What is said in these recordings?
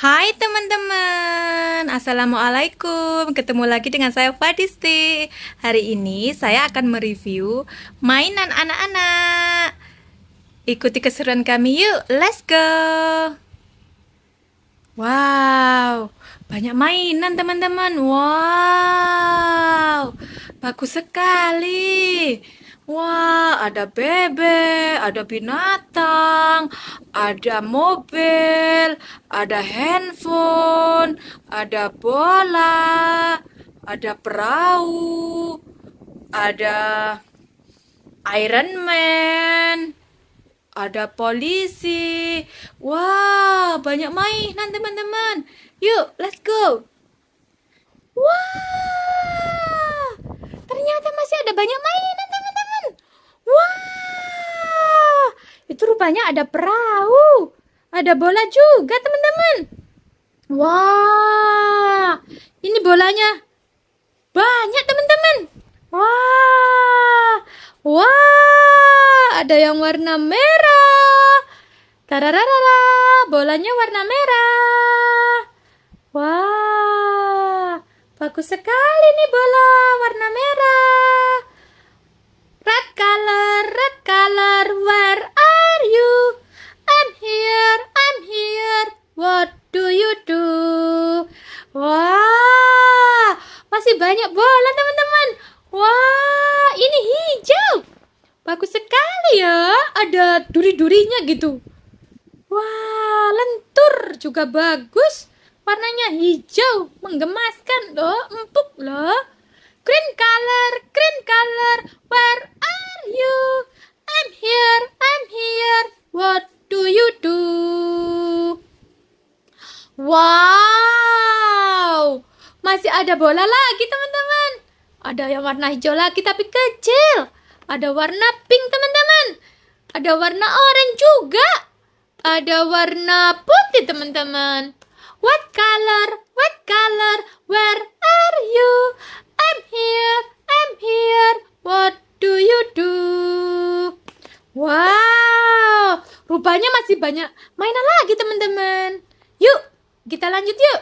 Hai teman-teman, Assalamualaikum Ketemu lagi dengan saya Fadisti Hari ini saya akan mereview mainan anak-anak Ikuti keseruan kami yuk, let's go Wow, banyak mainan teman-teman Wow, bagus sekali Wah, ada bebek, ada binatang, ada mobil, ada handphone, ada bola, ada perahu, ada Iron Man, ada polisi. Wah, banyak mainan teman-teman. Yuk, let's go. Wah, ternyata masih ada banyak mainan Wah, itu rupanya ada perahu. Ada bola juga, teman-teman. Wah, ini bolanya banyak, teman-teman. Wah, wah, ada yang warna merah. Tararara, bolanya warna merah. Wah, bagus sekali nih bola warna merah. gitu wah lentur juga bagus warnanya hijau menggemaskan loh empuk loh green color green color where are you I'm here I'm here what do you do wow masih ada bola lagi teman-teman ada yang warna hijau lagi tapi kecil ada warna pink teman-teman ada warna orange juga. Ada warna putih, teman-teman. What color? What color? Where are you? I'm here. I'm here. What do you do? Wow, rupanya masih banyak mainan lagi, teman-teman. Yuk, kita lanjut yuk.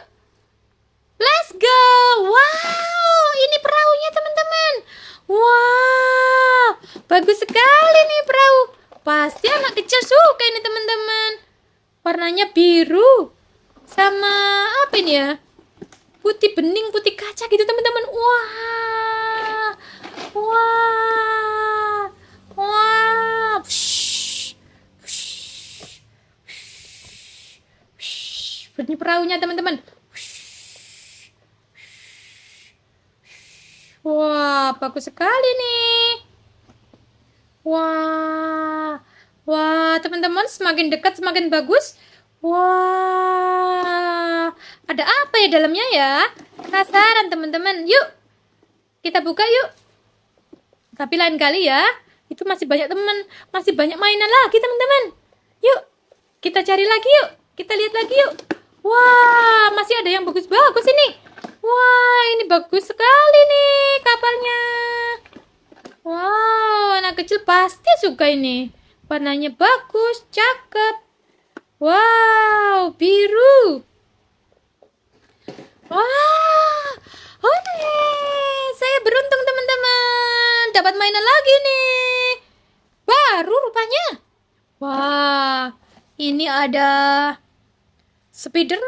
Let's go. Wow, ini perahunya, teman-teman. Wow, bagus sekali nih perahu. Pasti anak kecil suka ini teman-teman. Warnanya biru. Sama apa ini ya? Putih bening, putih kaca gitu teman-teman. Wah. Wah. Wah. Psh. Bunyi perahunya teman-teman. Wah, bagus sekali nih. Wah, wah teman-teman semakin dekat semakin bagus. Wah, ada apa ya dalamnya ya? Kasaran teman-teman. Yuk, kita buka yuk. Tapi lain kali ya, itu masih banyak teman, masih banyak mainan lagi teman-teman. Yuk, kita cari lagi yuk. Kita lihat lagi yuk. Wah, masih ada yang bagus-bagus ini. Wah, ini bagus sekali nih kapalnya. Wow, anak kecil pasti suka ini. Warnanya bagus, cakep. Wow, biru. Wah, oke. Saya beruntung teman-teman. Dapat mainan lagi nih. Baru rupanya. Wah, ini ada Spiderman.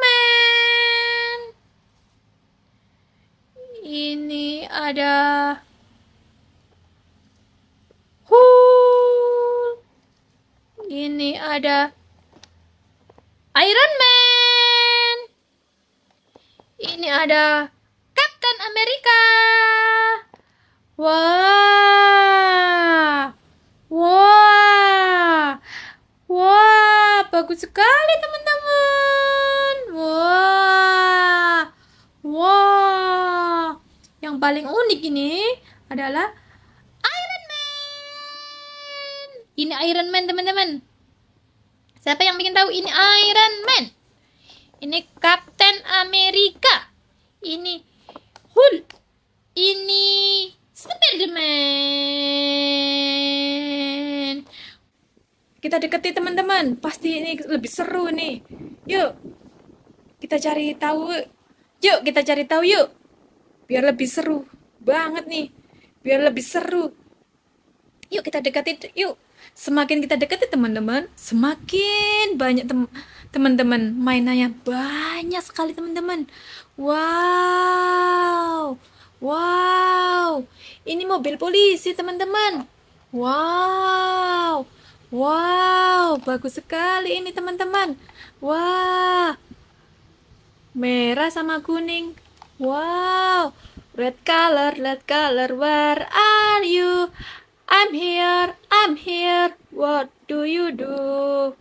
Ini ada Cool. Ini ada Iron Man. Ini ada Captain America. Wah. Wah. Wah, bagus sekali teman-teman. Wah. Wah. Yang paling unik ini adalah Ini Iron Man, teman-teman. Siapa yang bikin tahu ini Iron Man? Ini Captain America. Ini Hulk. Ini Spiderman. Kita deketi teman-teman. Pasti ini lebih seru nih. Yuk. Kita cari tahu. Yuk, kita cari tahu yuk. Biar lebih seru banget nih. Biar lebih seru. Yuk kita dekati yuk semakin kita deket ya teman-teman semakin banyak teman-teman mainannya banyak sekali teman-teman wow wow ini mobil polisi teman-teman wow wow bagus sekali ini teman-teman wah wow. merah sama kuning wow red color red color where are you I'm here, I'm here, what do you do?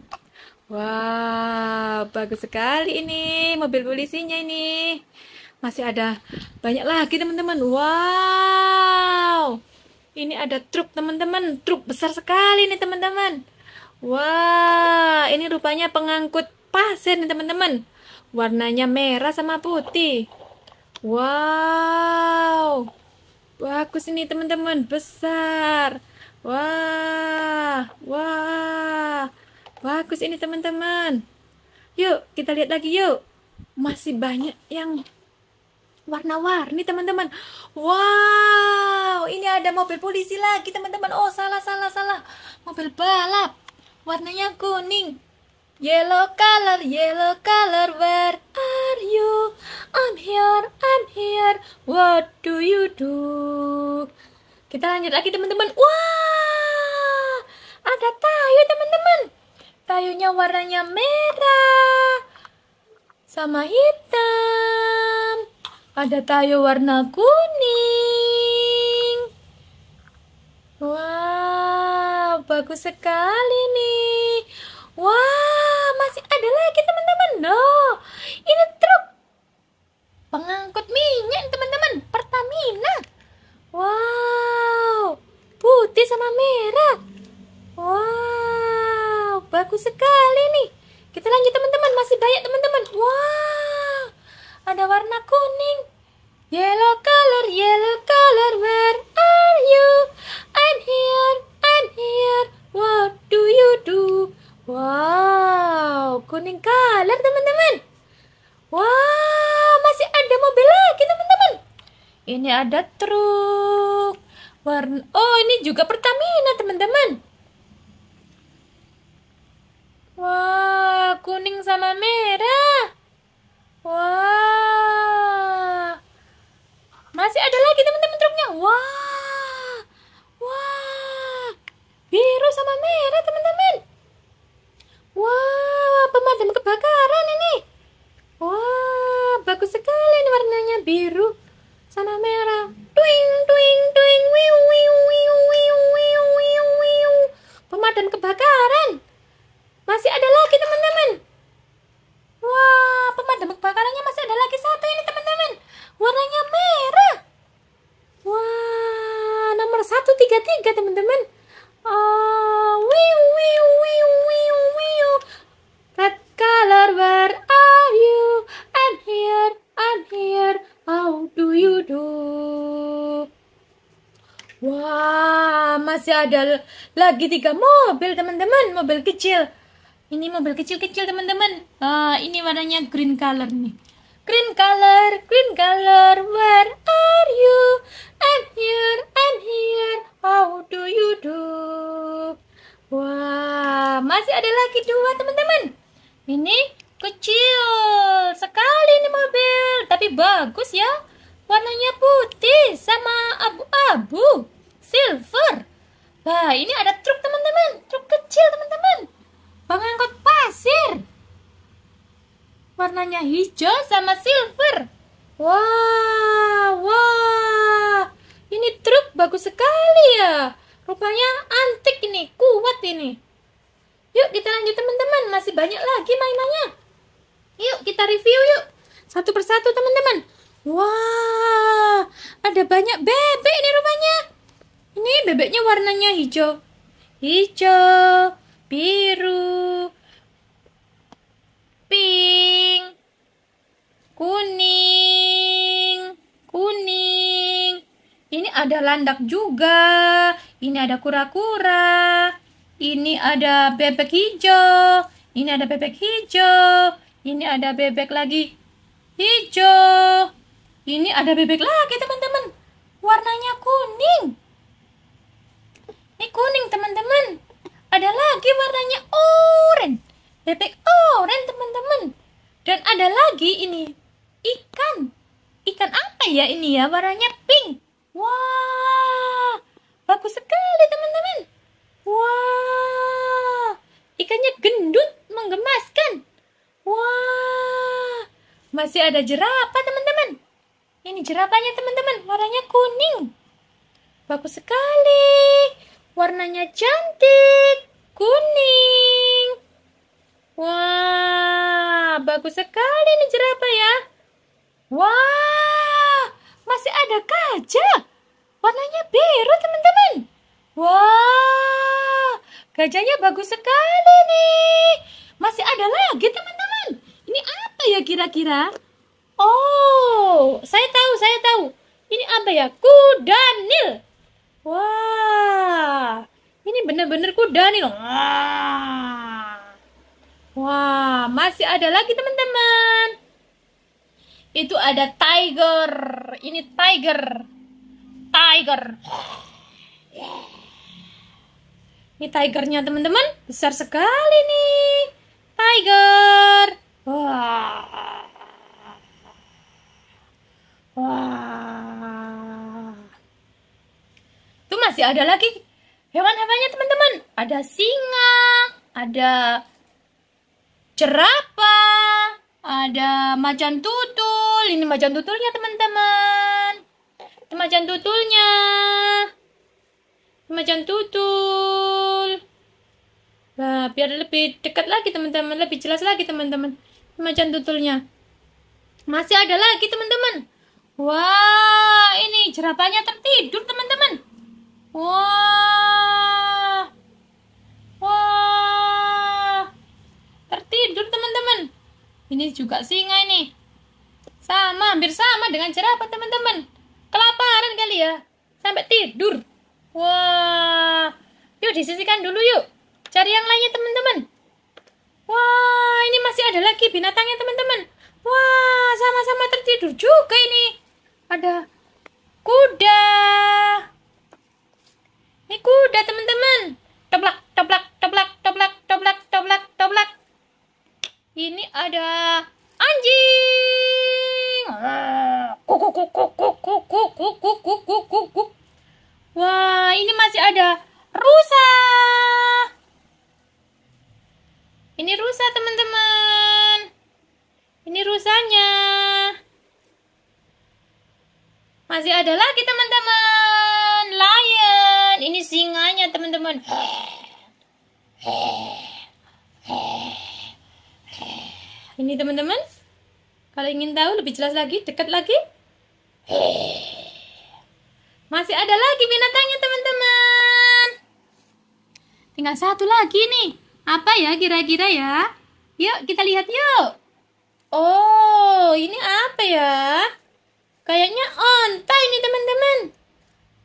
wow, bagus sekali ini mobil polisinya ini. Masih ada banyak lagi teman-teman. Wow, ini ada truk teman-teman, truk besar sekali nih teman-teman. wow, ini rupanya pengangkut pasir nih teman-teman. Warnanya merah sama putih. Wow, Bagus ini teman-teman, besar. Wah, wah. Bagus ini teman-teman. Yuk, kita lihat lagi yuk. Masih banyak yang warna-warni teman-teman. Wow, ini ada mobil polisi lagi teman-teman. Oh, salah, salah, salah. Mobil balap. Warnanya kuning. Yellow color, yellow color, where are you? I'm here, I'm here, what do you do? Kita lanjut lagi teman-teman Wah, ada tayu teman-teman Tayunya warnanya merah Sama hitam Ada tayu warna kuning Wah, bagus sekali nih Wah. No, ini truk pengangkut minyak teman-teman, Pertamina. Wow, putih sama merah. Wow, bagus sekali nih. Kita lanjut teman-teman, masih banyak teman-teman. Wow, ada warna kuning. Yellow color, yellow color, where are you? I'm here, I'm here, what do you do? Wow, kuning color teman-teman. Wow, masih ada mobil lagi teman-teman. Ini ada truk. Warna Oh, ini juga Pertamina teman-teman. wow, kuning sama merah. Wow. Masih ada lagi teman-teman truknya. Wow. masih ada lagi tiga mobil teman-teman mobil kecil ini mobil kecil-kecil teman-teman uh, ini warnanya green color nih green color green color where are you I'm here I'm here how do you do wah masih ada lagi dua teman-teman ini kecil sekali ini mobil tapi bagus ya warnanya putih sama abu-abu silver Bah, ini ada truk teman-teman, truk kecil teman-teman. Pengangkut pasir. Warnanya hijau sama silver. Wah, wah. Ini truk bagus sekali ya. Rupanya antik ini, kuat ini. Yuk kita lanjut teman-teman, masih banyak lagi mainannya. Yuk kita review yuk. Satu persatu teman-teman. Wah, ada banyak bebek ini rupanya. Ini bebeknya warnanya hijau. Hijau, biru, pink, kuning, kuning. Ini ada landak juga. Ini ada kura-kura. Ini ada bebek hijau. Ini ada bebek hijau. Ini ada bebek lagi hijau. Ini ada bebek lagi, teman-teman. Warnanya kuning. Ini kuning teman-teman. Ada lagi warnanya orange Bebek orange teman-teman. Dan ada lagi ini ikan. Ikan apa ya ini ya? Warnanya pink. Wah, bagus sekali teman-teman. Wah, ikannya gendut menggemaskan. Wah, masih ada jerapah teman-teman. Ini jerapahnya teman-teman, warnanya kuning. Bagus sekali. Warnanya cantik, kuning. Wah, bagus sekali nih jerapah ya. Wah, masih ada gajah. Warnanya biru, teman-teman. Wah, gajahnya bagus sekali nih. Masih ada lagi, teman-teman. Ini apa ya kira-kira? Oh, saya tahu, saya tahu. Ini apa ya? kuda nil. Wah ini bener-bener kuda nih loh. Ah. Wah, masih ada lagi teman-teman. Itu ada tiger. Ini tiger. Tiger. Ini tigernya teman-teman besar sekali nih. Tiger. Wah. Wah. Itu masih ada lagi hewan-hewannya teman-teman ada singa ada jerapah ada macan tutul ini macan tutulnya teman-teman macan tutulnya macan tutul nah, biar lebih dekat lagi teman-teman lebih jelas lagi teman-teman macan tutulnya masih ada lagi teman-teman wah ini jerapahnya tertidur teman-teman wah Ini juga singa ini. Sama, hampir sama dengan jerapah, teman-teman. Kelaparan kali ya. Sampai tidur. Wah. Yuk disisikan dulu yuk. Cari yang lainnya, teman-teman. Wah, ini masih ada lagi binatangnya, teman-teman. Wah, sama-sama tertidur juga ini. Ada kuda, Ini teman-teman, kalau ingin tahu lebih jelas lagi, dekat lagi. Masih ada lagi binatangnya teman-teman. Tinggal satu lagi nih. Apa ya kira-kira ya? Yuk kita lihat yuk. Oh, ini apa ya? Kayaknya onta ini teman-teman.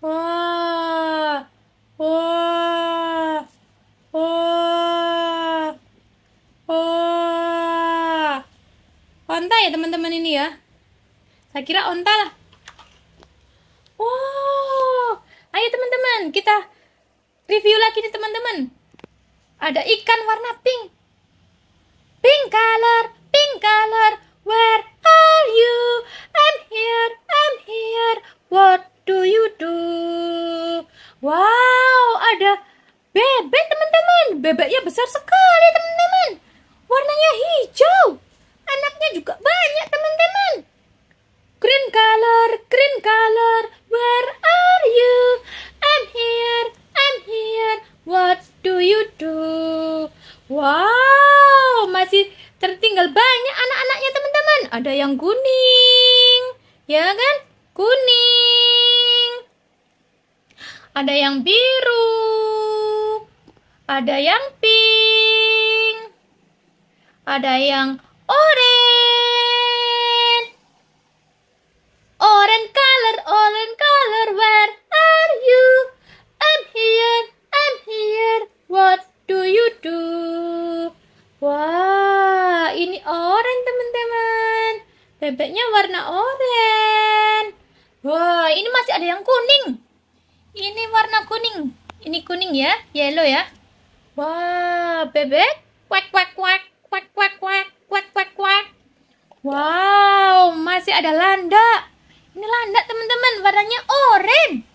Wah. Wah. Wah. onta ya teman-teman ini ya saya kira onta lah wow ayo teman-teman kita review lagi nih teman-teman ada ikan warna pink pink color pink color where are you I'm here I'm here what do you do wow ada bebek teman-teman bebeknya besar sekali teman-teman warnanya hijau Anaknya juga banyak teman-teman. Green color, green color, where are you? I'm here, I'm here, what do you do? Wow, masih tertinggal banyak anak-anaknya teman-teman. Ada yang kuning, ya kan? Kuning. Ada yang biru. Ada yang pink. Ada yang orange. Orange color, orange color, where are you? I'm here, I'm here. What do you do? Wah, ini orange teman-teman. Bebeknya warna orange. Wah, ini masih ada yang kuning. Ini warna kuning. Ini kuning ya, yellow ya. Wah, bebek. Quack, quack, quack, quack, quack, quack. Kuat, kuat, kuat. Wow, masih ada landa. Ini landa, teman-teman. Warnanya orange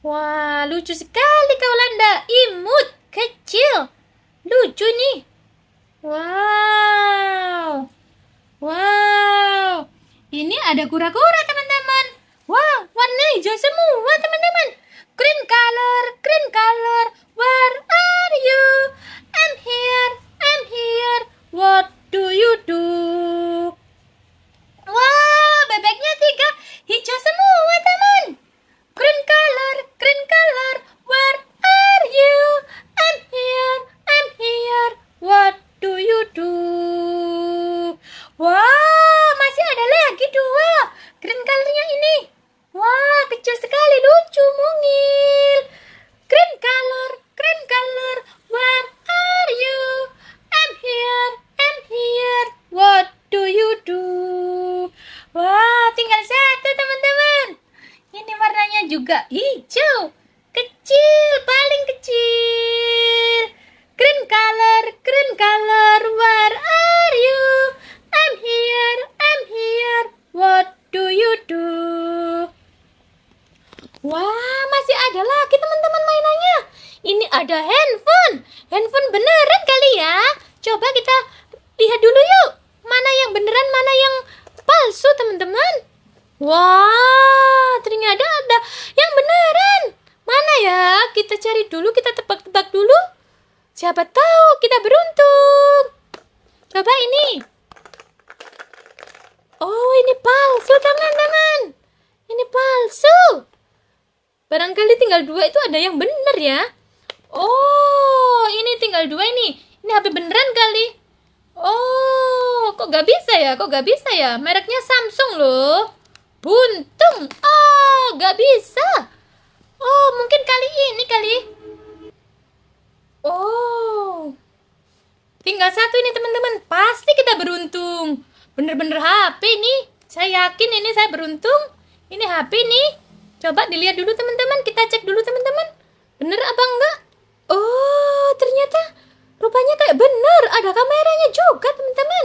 Wah, lucu sekali kau landa. Imut, kecil. Lucu nih. Wow. Wow. Ini ada kura-kura, teman-teman. Wow, warna hijau semua, teman-teman. Green color, green color. Where are you? I'm here, I'm here. What Kali tinggal dua itu ada yang bener ya oh ini tinggal dua ini ini HP beneran kali oh kok gak bisa ya kok gak bisa ya mereknya Samsung loh buntung oh gak bisa oh mungkin kali ini kali oh tinggal satu ini teman-teman pasti kita beruntung bener-bener HP nih saya yakin ini saya beruntung ini HP nih Coba dilihat dulu teman-teman, kita cek dulu teman-teman. Bener apa enggak? Oh, ternyata rupanya kayak bener, ada kameranya juga teman-teman.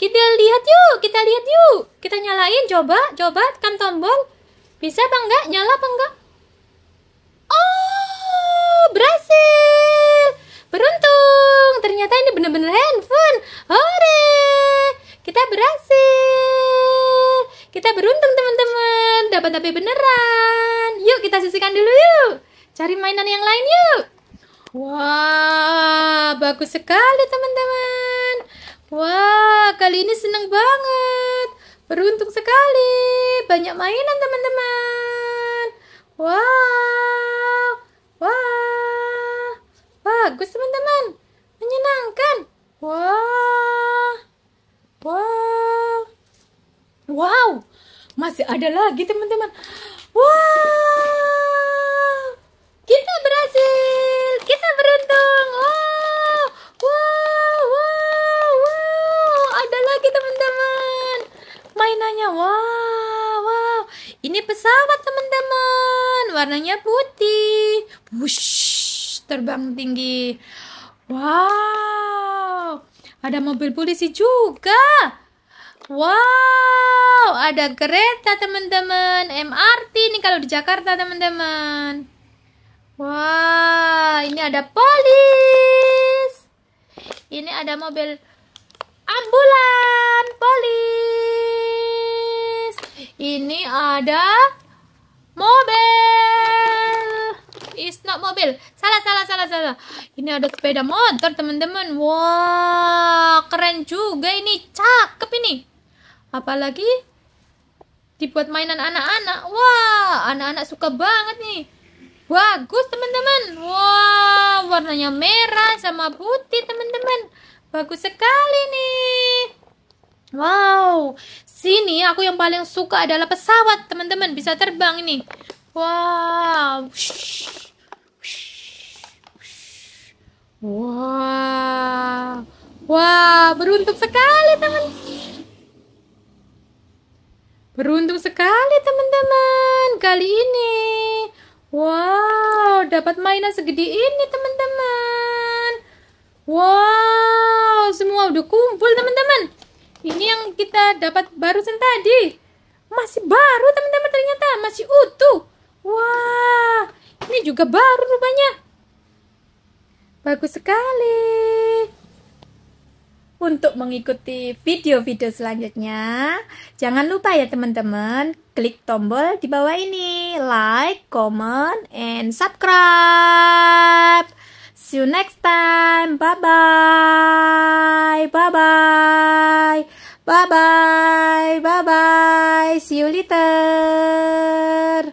Kita lihat yuk, kita lihat yuk. Kita nyalain, coba, coba tekan tombol. Bisa apa enggak? Nyala apa enggak? Oh, berhasil. Beruntung, ternyata ini bener-bener handphone. Hore, kita berhasil. Kita beruntung teman-teman, dapat HP beneran. Yuk kita sisihkan dulu yuk. Cari mainan yang lain yuk. Wah, wow, bagus sekali teman-teman. Wah, wow, kali ini seneng banget. Beruntung sekali, banyak mainan teman-teman. Wah, wow. ada lagi teman-teman wow kita berhasil kita beruntung wow wow wow wow ada lagi teman-teman mainannya wow wow ini pesawat teman-teman warnanya putih wush terbang tinggi wow ada mobil polisi juga wow ada kereta teman-teman MRT nih kalau di Jakarta teman-teman wah ini ada polis ini ada mobil ambulan polis ini ada mobil is not mobil salah salah salah salah ini ada sepeda motor teman-teman wah keren juga ini cakep ini apalagi dibuat mainan anak-anak wah anak-anak suka banget nih bagus teman-teman wah warnanya merah sama putih teman-teman bagus sekali nih wow sini aku yang paling suka adalah pesawat teman-teman bisa terbang ini wow wow wah wow. beruntung sekali teman Beruntung sekali teman-teman kali ini. Wow, dapat mainan segede ini teman-teman. Wow, semua udah kumpul teman-teman. Ini yang kita dapat barusan tadi. Masih baru teman-teman ternyata, masih utuh. Wah, wow, ini juga baru rupanya. Bagus sekali. Untuk mengikuti video-video selanjutnya, jangan lupa ya teman-teman, klik tombol di bawah ini, like, comment, and subscribe. See you next time. Bye-bye. Bye-bye. Bye-bye. Bye-bye. See you later.